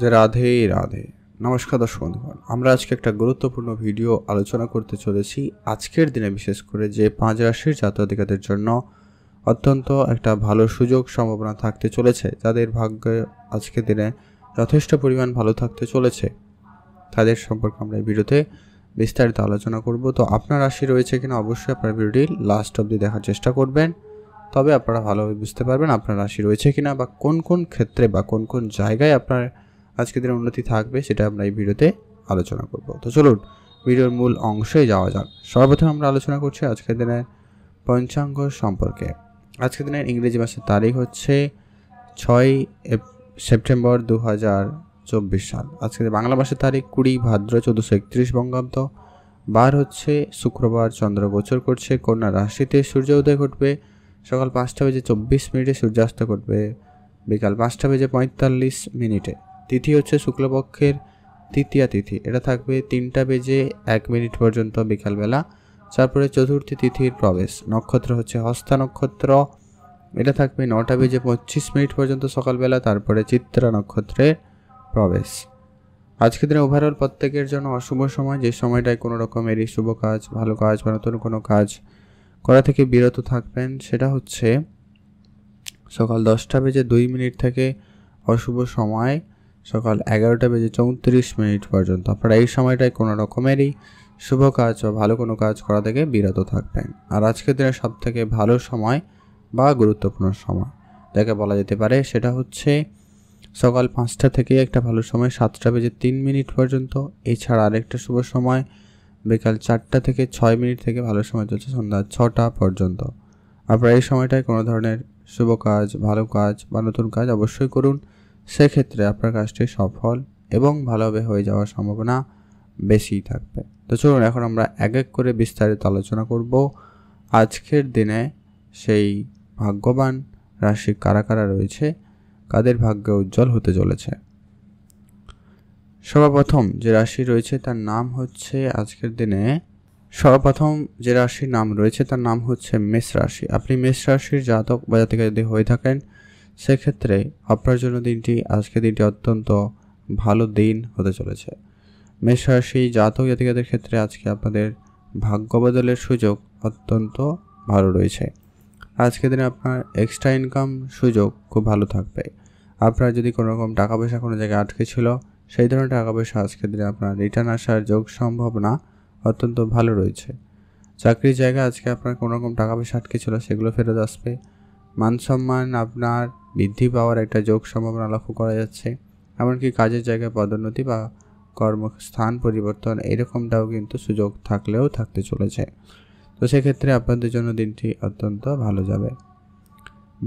যে রাধে রাধে নমস্কার দর্শক বন্ধুগণ আমরা আজকে একটা গুরুত্বপূর্ণ ভিডিও আলোচনা করতে চলেছি আজকের দিনে বিশেষ করে যে পাঁচ রাশির জাতকাদের জন্য অত্যন্ত একটা ভালো সুযোগ সম্ভাবনা থাকতে চলেছে যাদের ভাগ্য আজকের দিনে যথেষ্ট পরিমাণ ভালো থাকতে চলেছে তাদের সম্পর্কে আমরা এই ভিডিওতে বিস্তারিত আলোচনা করব তো আপনার রাশি রয়েছে কিনা অবশ্যই আপনার ভিডিওটি লাস্ট অবধি দেখার চেষ্টা করবেন তবে আপনারা ভালোভাবে বুঝতে পারবেন আপনার রাশি রয়েছে কিনা বা কোন কোন ক্ষেত্রে বা কোন কোন জায়গায় আপনার আজকে দিনের উন্নতি থাকবে সেটা আমরা এই ভিডিওতে আলোচনা করব তো চলুন ভিডিওর মূল অংশে যাওয়া যাক সর্বপ্রথম আমরা আলোচনা করছি আজকের দিনের পঞ্চাঙ্গ সম্পর্কে আজকের দিনের ইংরেজি মাসের তারিখ হচ্ছে ছয় সেপ্টেম্বর দু হাজার চব্বিশ সাল আজকের বাংলা মাসের তারিখ কুড়ি ভাদ্র চোদ্দোশো একত্রিশ বঙ্গাব্দ বার হচ্ছে শুক্রবার চন্দ্র গোচর করছে কন্যা রাশিতে সূর্য উদয় ঘটবে সকাল পাঁচটা বেজে চব্বিশ মিনিটে সূর্যাস্ত ঘটবে বিকাল পাঁচটা বেজে পঁয়তাল্লিশ মিনিটে তিথি হচ্ছে শুক্লপক্ষের তৃতীয়া তিথি এটা থাকবে তিনটা বেজে এক মিনিট পর্যন্ত বিকালবেলা তারপরে চতুর্থী তিথির প্রবেশ নক্ষত্র হচ্ছে হস্তা নক্ষত্র এটা থাকবে নটা বেজে পঁচিশ মিনিট পর্যন্ত সকালবেলা তারপরে চিত্রা নক্ষত্রের প্রবেশ আজকের দিনে ওভারঅল প্রত্যেকের জন্য অশুভ সময় যে সময়টায় কোনো রকমেরই শুভ কাজ ভালো কাজ বা নতুন কোনো কাজ করা থেকে বিরত থাকবেন সেটা হচ্ছে সকাল দশটা বেজে দুই মিনিট থেকে অশুভ সময় সকাল এগারোটা বেজে চৌত্রিশ মিনিট পর্যন্ত আপনারা এই সময়টায় কোনো রকমেরই শুভ কাজ বা ভালো কোনো কাজ করা থেকে বিরত থাকবেন আর আজকের দিনের সবথেকে ভালো সময় বা গুরুত্বপূর্ণ সময় যাকে বলা যেতে পারে সেটা হচ্ছে সকাল পাঁচটা থেকে একটা ভালো সময় সাতটা বেজে তিন মিনিট পর্যন্ত এছাড়া আরেকটা শুভ সময় বিকাল চারটা থেকে ছয় মিনিট থেকে ভালো সময় চলছে সন্ধ্যা ছটা পর্যন্ত আপনারা এই সময়টায় কোনো ধরনের শুভ কাজ ভালো কাজ বা নতুন কাজ অবশ্যই করুন সেক্ষেত্রে আপনার কাজটি সফল এবং ভালোভাবে হয়ে যাওয়ার সম্ভাবনা বেশি থাকবে তো চলুন এখন আমরা এক এক করে বিস্তারিত আলোচনা করব আজকের দিনে সেই ভাগ্যবান রাশি কারা কারা রয়েছে কাদের ভাগ্য উজ্জ্বল হতে চলেছে সর্বপ্রথম যে রাশি রয়েছে তার নাম হচ্ছে আজকের দিনে সর্বপ্রথম যে রাশির নাম রয়েছে তার নাম হচ্ছে মেষ রাশি আপনি মেষ রাশির জাতক বা জাতিকা যদি হয়ে থাকেন সেক্ষেত্রে আপনার জন্য দিনটি আজকে দিনটি অত্যন্ত ভালো দিন হতে চলেছে মেষ রাশি জাতক জাতিকাদের ক্ষেত্রে আজকে আপনাদের ভাগ্য বদলের সুযোগ অত্যন্ত ভালো রয়েছে আজকে দিনে আপনার এক্সট্রা ইনকাম সুযোগ খুব ভালো থাকবে আপনার যদি কোনো রকম টাকা পয়সা কোনো জায়গায় আটকে ছিল সেই ধরনের টাকা পয়সা আজকের দিনে আপনার রিটার্ন আসার যোগ সম্ভব না অত্যন্ত ভালো রয়েছে চাকরির জায়গায় আজকে আপনার কোনো রকম টাকা পয়সা আটকে ছিল সেগুলো ফেরত আসবে মান সম্মান আপনার বৃদ্ধি পাওয়ার একটা যোগ সম্ভাবনা লক্ষ্য করা যাচ্ছে এমনকি কাজের জায়গায় পদোন্নতি বা কর্মস্থান পরিবর্তন এরকমটাও কিন্তু সুযোগ থাকলেও থাকতে চলেছে তো সেক্ষেত্রে আপনাদের জন্য দিনটি অত্যন্ত ভালো যাবে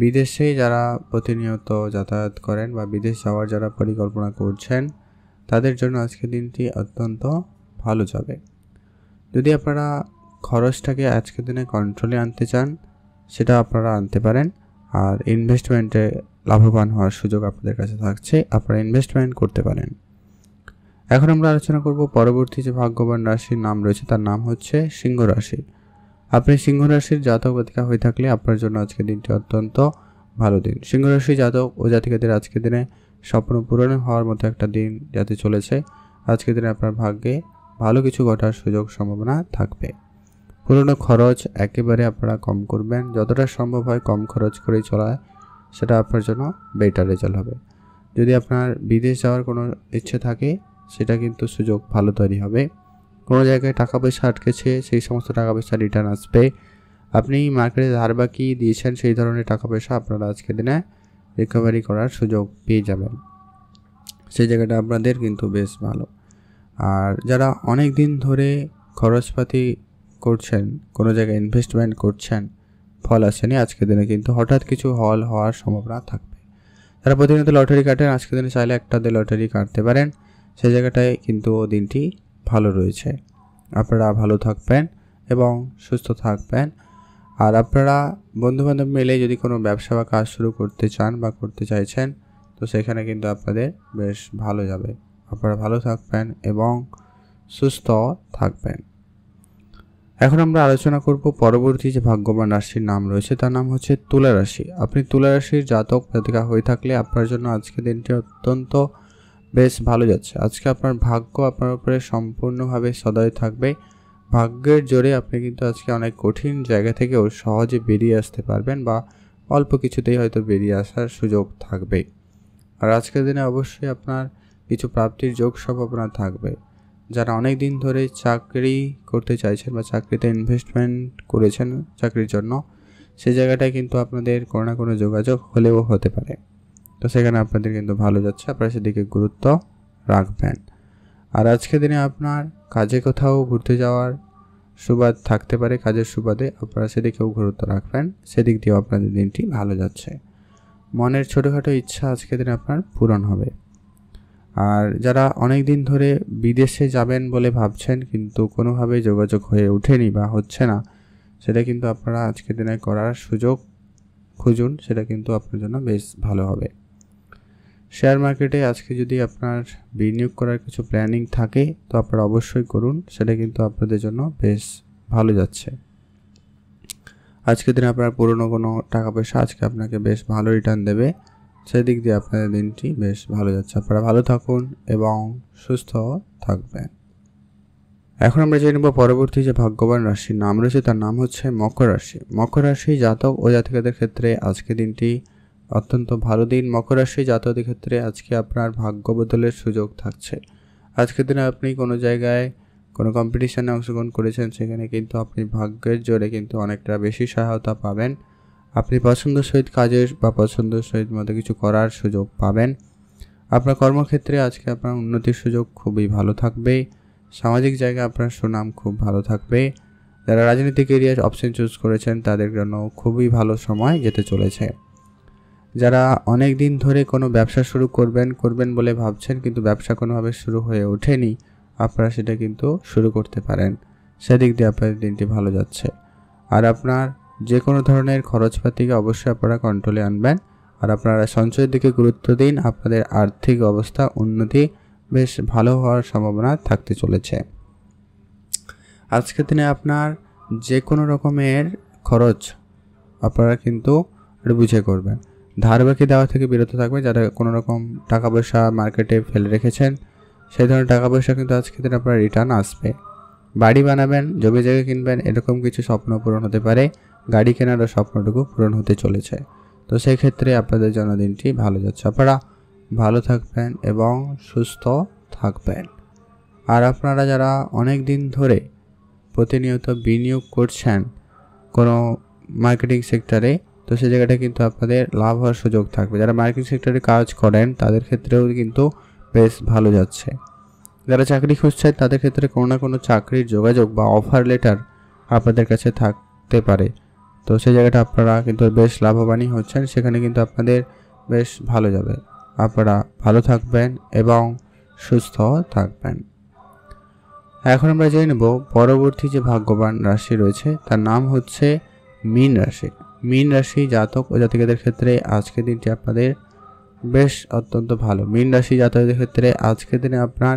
বিদেশে যারা প্রতিনিয়ত যাতায়াত করেন বা বিদেশ যাওয়ার যারা পরিকল্পনা করছেন তাদের জন্য আজকের দিনটি অত্যন্ত ভালো যাবে যদি আপনারা খরচটাকে আজকের দিনে কন্ট্রোলে আনতে চান সেটা আপনারা আনতে পারেন আর ইনভেস্টমেন্টে লাভবান হওয়ার সুযোগ আপনাদের কাছে থাকছে আপনারা ইনভেস্টমেন্ট করতে পারেন এখন আমরা আলোচনা করব পরবর্তী যে ভাগ্যবান রাশির নাম রয়েছে তার নাম হচ্ছে সিংহ রাশি আপনি সিংহ রাশির জাতক অধিকা হয়ে থাকলে আপনার জন্য আজকের দিনটি অত্যন্ত ভালো দিন সিংহ রাশি জাতক ও জাতিকাদের আজকের দিনে স্বপ্ন পূরণ হওয়ার মতো একটা দিন যাতে চলেছে আজকের দিনে আপনার ভাগ্যে ভালো কিছু ঘটার সুযোগ সম্ভাবনা থাকবে পুরনো খরচ একেবারে আপনারা কম করবেন যতটা সম্ভব হয় কম খরচ করে চলা সেটা আপনার জন্য বেটার রেজাল্ট হবে যদি আপনার বিদেশ যাওয়ার কোনো ইচ্ছে থাকে সেটা কিন্তু সুযোগ ভালো তৈরি হবে কোনো জায়গায় টাকা পয়সা আটকেছে সেই সমস্ত টাকা পয়সা রিটার্ন আসবে আপনি মার্কেটে ধার বাকি দিয়েছেন সেই ধরনের টাকা পয়সা আপনারা আজকে দিনে রিকভারি করার সুযোগ পেয়ে যাবেন সেই জায়গাটা আপনাদের কিন্তু বেশ ভালো আর যারা অনেক দিন ধরে খরচপাতি করছেন কোনো জায়গায় ইনভেস্টমেন্ট করছেন ফল আসেনি আজকের দিনে কিন্তু হঠাৎ কিছু হল হওয়ার সম্ভাবনা থাকবে তারা প্রতিনিয়ত লটারি কাটেন আজকের দিনে চাইলে একটা দিয়ে লটারি কাটতে পারেন সেই জায়গাটায় কিন্তু দিনটি ভালো রয়েছে আপনারা ভালো থাকবেন এবং সুস্থ থাকবেন আর আপনারা বন্ধুবান্ধব মিলে যদি কোনো ব্যবসা বা কাজ শুরু করতে চান বা করতে চাইছেন তো সেখানে কিন্তু আপনাদের বেশ ভালো যাবে আপনারা ভালো থাকবেন এবং সুস্থ থাকবেন এখন আমরা আলোচনা করব পরবর্তী যে ভাগ্যবান রাশির নাম রয়েছে তার নাম হচ্ছে তুলা রাশি আপনি তুলা রাশির জাতক জাতিকা হয়ে থাকলে আপনার জন্য আজকে দিনটি অত্যন্ত বেশ ভালো যাচ্ছে আজকে আপনার ভাগ্য আপনার উপরে সম্পূর্ণভাবে সদয় থাকবে ভাগ্যের জোরে আপনি কিন্তু আজকে অনেক কঠিন জায়গা থেকেও সহজে বেরিয়ে আসতে পারবেন বা অল্প কিছুতেই হয়তো বেরিয়ে আসার সুযোগ থাকবে আর আজকের দিনে অবশ্যই আপনার কিছু প্রাপ্তির যোগ সব আপনার থাকবে যারা অনেক দিন ধরে চাকরি করতে চাইছেন বা চাকরিতে ইনভেস্টমেন্ট করেছেন চাকরির জন্য সে জায়গাটায় কিন্তু আপনাদের কোনো না কোনো যোগাযোগ হলেও হতে পারে তো সেখানে আপনাদের কিন্তু ভালো যাচ্ছে আপনারা সেদিকে গুরুত্ব রাখবেন আর আজকের দিনে আপনার কাজে কোথাও ঘুরতে যাওয়ার সুবাদ থাকতে পারে কাজের সুবাদে আপনারা সেদিকেও গুরুত্ব রাখবেন সেদিক দিয়েও আপনাদের দিনটি ভালো যাচ্ছে মনের ছোটোখাটো ইচ্ছা আজকের দিনে আপনার পূরণ হবে আর যারা অনেক দিন ধরে বিদেশে যাবেন বলে ভাবছেন কিন্তু কোনোভাবে যোগাযোগ হয়ে ওঠেনি বা হচ্ছে না সেটা কিন্তু আপনারা আজকের দিনে করার সুযোগ খুঁজুন সেটা কিন্তু আপনার জন্য বেশ ভালো হবে শেয়ার মার্কেটে আজকে যদি আপনার বিনিয়োগ করার কিছু প্ল্যানিং থাকে তো আপনারা অবশ্যই করুন সেটা কিন্তু আপনাদের জন্য বেশ ভালো যাচ্ছে আজকের দিনে আপনার পুরনো কোনো টাকা পয়সা আজকে আপনাকে বেশ ভালো রিটার্ন দেবে সেদিক দিয়ে আপনাদের দিনটি বেশ ভালো যাচ্ছে আপনারা ভালো থাকুন এবং সুস্থ থাকবেন এখন আমরা জেনে নেব পরবর্তী যে ভাগ্যবান রাশির নাম রয়েছে তার নাম হচ্ছে মকর রাশি মকর রাশি জাতক ও জাতিকাদের ক্ষেত্রে আজকে দিনটি অত্যন্ত ভালো দিন মকর রাশি জাতকদের ক্ষেত্রে আজকে আপনার ভাগ্য বদলের সুযোগ থাকছে আজকের দিনে আপনি কোনো জায়গায় কোনো কম্পিটিশানে অংশগ্রহণ করেছেন সেখানে কিন্তু আপনি ভাগ্যের জোরে কিন্তু অনেকটা বেশি সহায়তা পাবেন আপনি পছন্দ সহিত কাজের বা পছন্দ সহিত মতো কিছু করার সুযোগ পাবেন আপনার কর্মক্ষেত্রে আজকে আপনার উন্নতির সুযোগ খুবই ভালো থাকবে সামাজিক জায়গায় আপনার সুনাম খুব ভালো থাকবে যারা রাজনীতি কেরিয়ার অপশন চুজ করেছেন তাদের জন্য খুবই ভালো সময় যেতে চলেছে যারা অনেক দিন ধরে কোনো ব্যবসা শুরু করবেন করবেন বলে ভাবছেন কিন্তু ব্যবসা কোনোভাবে শুরু হয়ে ওঠেনি আপনারা সেটা কিন্তু শুরু করতে পারেন সেদিক দিয়ে আপনাদের দিনটি ভালো যাচ্ছে আর আপনার যে কোনো ধরনের খরচপাতিকে অবশ্যই আপনারা কন্ট্রোলে আনবেন আর আপনারা সঞ্চয়ের দিকে গুরুত্ব দিন আপনাদের আর্থিক অবস্থা উন্নতি বেশ ভালো হওয়ার সম্ভাবনা থাকতে চলেছে আজকের দিনে আপনার যে কোনো রকমের খরচ আপনারা কিন্তু বুঝে করবেন ধার বাকি দেওয়া থেকে বিরত থাকবে যারা কোনো রকম টাকা পয়সা মার্কেটে ফেলে রেখেছেন সেই ধরনের টাকা পয়সা কিন্তু আজকের দিনে আপনার রিটার্ন আসবে বাড়ি বানাবেন জমি জায়গা কিনবেন এরকম কিছু স্বপ্ন পূরণ হতে পারে গাড়ি কেনারও স্বপ্নটুকু পূরণ হতে চলেছে তো সেক্ষেত্রে আপনাদের জন্মদিনটি ভালো যাচ্ছে আপনারা ভালো থাকবেন এবং সুস্থ থাকবেন আর আপনারা যারা অনেক দিন ধরে প্রতিনিয়ত বিনিয়োগ করছেন কোনো মার্কেটিং সেক্টরে তো সেই জায়গাটা কিন্তু আপনাদের লাভ হওয়ার সুযোগ থাকবে যারা মার্কেটিং সেক্টরে কাজ করেন তাদের ক্ষেত্রেও কিন্তু বেশ ভালো যাচ্ছে যারা চাকরি খুঁজছেন তাদের ক্ষেত্রে কোনো না কোনো চাকরির যোগাযোগ বা অফার লেটার আপনাদের কাছে থাকতে পারে তো সেই জায়গাটা আপনারা কিন্তু বেশ লাভবানই হচ্ছেন সেখানে কিন্তু আপনাদের বেশ ভালো যাবে আপনারা ভালো থাকবেন এবং সুস্থ থাকবেন এখন আমরা জেনে নেব পরবর্তী যে ভাগ্যবান রাশি রয়েছে তার নাম হচ্ছে মীন রাশি মীন রাশি জাতক ও জাতিকাদের ক্ষেত্রে আজকের দিনটি আপনাদের বেশ অত্যন্ত ভালো মীন রাশি জাতকদের ক্ষেত্রে আজকের দিনে আপনার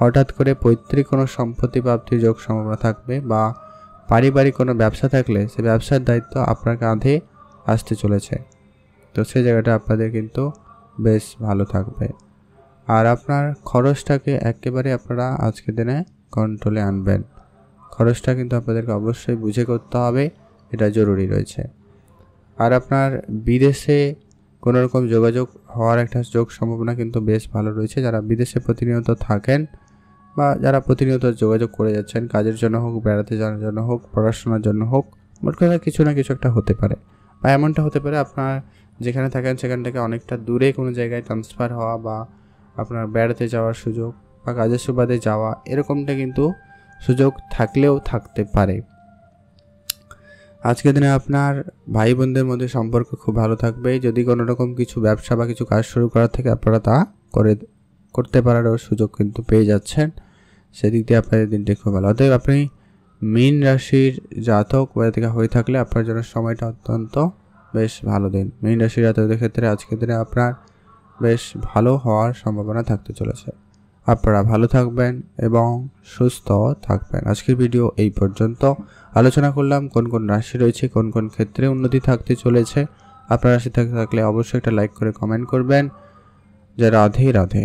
হঠাৎ করে পৈতৃক কোনো সম্পত্তি প্রাপ্তির যোগ সম্ভাবনা থাকবে বা পারিবারিক কোনো ব্যবসা থাকলে সে ব্যবসার দায়িত্ব আপনার কাঁধে আসতে চলেছে তো সেই জায়গাটা আপনাদের কিন্তু বেশ ভালো থাকবে আর আপনার খরচটাকে একেবারে আপনারা আজকের দিনে কন্ট্রোলে আনবেন খরচটা কিন্তু আপনাদেরকে অবশ্যই বুঝে করতে হবে এটা জরুরি রয়েছে আর আপনার বিদেশে কোনোরকম যোগাযোগ হওয়ার একটা যোগ সম্ভাবনা কিন্তু বেশ ভালো রয়েছে যারা বিদেশে প্রতিনিয়ত থাকেন বা যারা প্রতিনিয়ত যোগাযোগ করে যাচ্ছেন কাজের জন্য হোক বেড়াতে যাওয়ার জন্য হোক পড়াশোনার জন্য হোক মোট কথা কিছু না কিছু একটা হতে পারে বা এমনটা হতে পারে আপনার যেখানে থাকেন সেখান থেকে অনেকটা দূরে কোনো জায়গায় ট্রান্সফার হওয়া বা আপনার বেড়াতে যাওয়ার সুযোগ বা কাজের সুবাদে যাওয়া এরকমটা কিন্তু সুযোগ থাকলেও থাকতে পারে আজকের দিনে আপনার ভাই বোনদের মধ্যে সম্পর্ক খুব ভালো থাকবে যদি কোনো রকম কিছু ব্যবসা বা কিছু কাজ শুরু করার থেকে আপনারা তা করে করতে পারারও সুযোগ কিন্তু পেয়ে যাচ্ছেন সেদিক দিয়ে আপনাদের দিনটি খুব ভালো অতএব আপনি মীন রাশির জাতক থেকে হয়ে থাকলে আপনার জন্য সময়টা অত্যন্ত বেশ ভালো দিন মীন রাশির জাতকদের ক্ষেত্রে আজকের দিনে আপনার বেশ ভালো হওয়ার সম্ভাবনা থাকতে চলেছে আপনারা ভালো থাকবেন এবং সুস্থ থাকবেন আজকের ভিডিও এই পর্যন্ত আলোচনা করলাম কোন কোন রাশি রয়েছে কোন কোন ক্ষেত্রে উন্নতি থাকতে চলেছে আপনার রাশি থাকলে অবশ্যই একটা লাইক করে কমেন্ট করবেন যে রাধে রাধে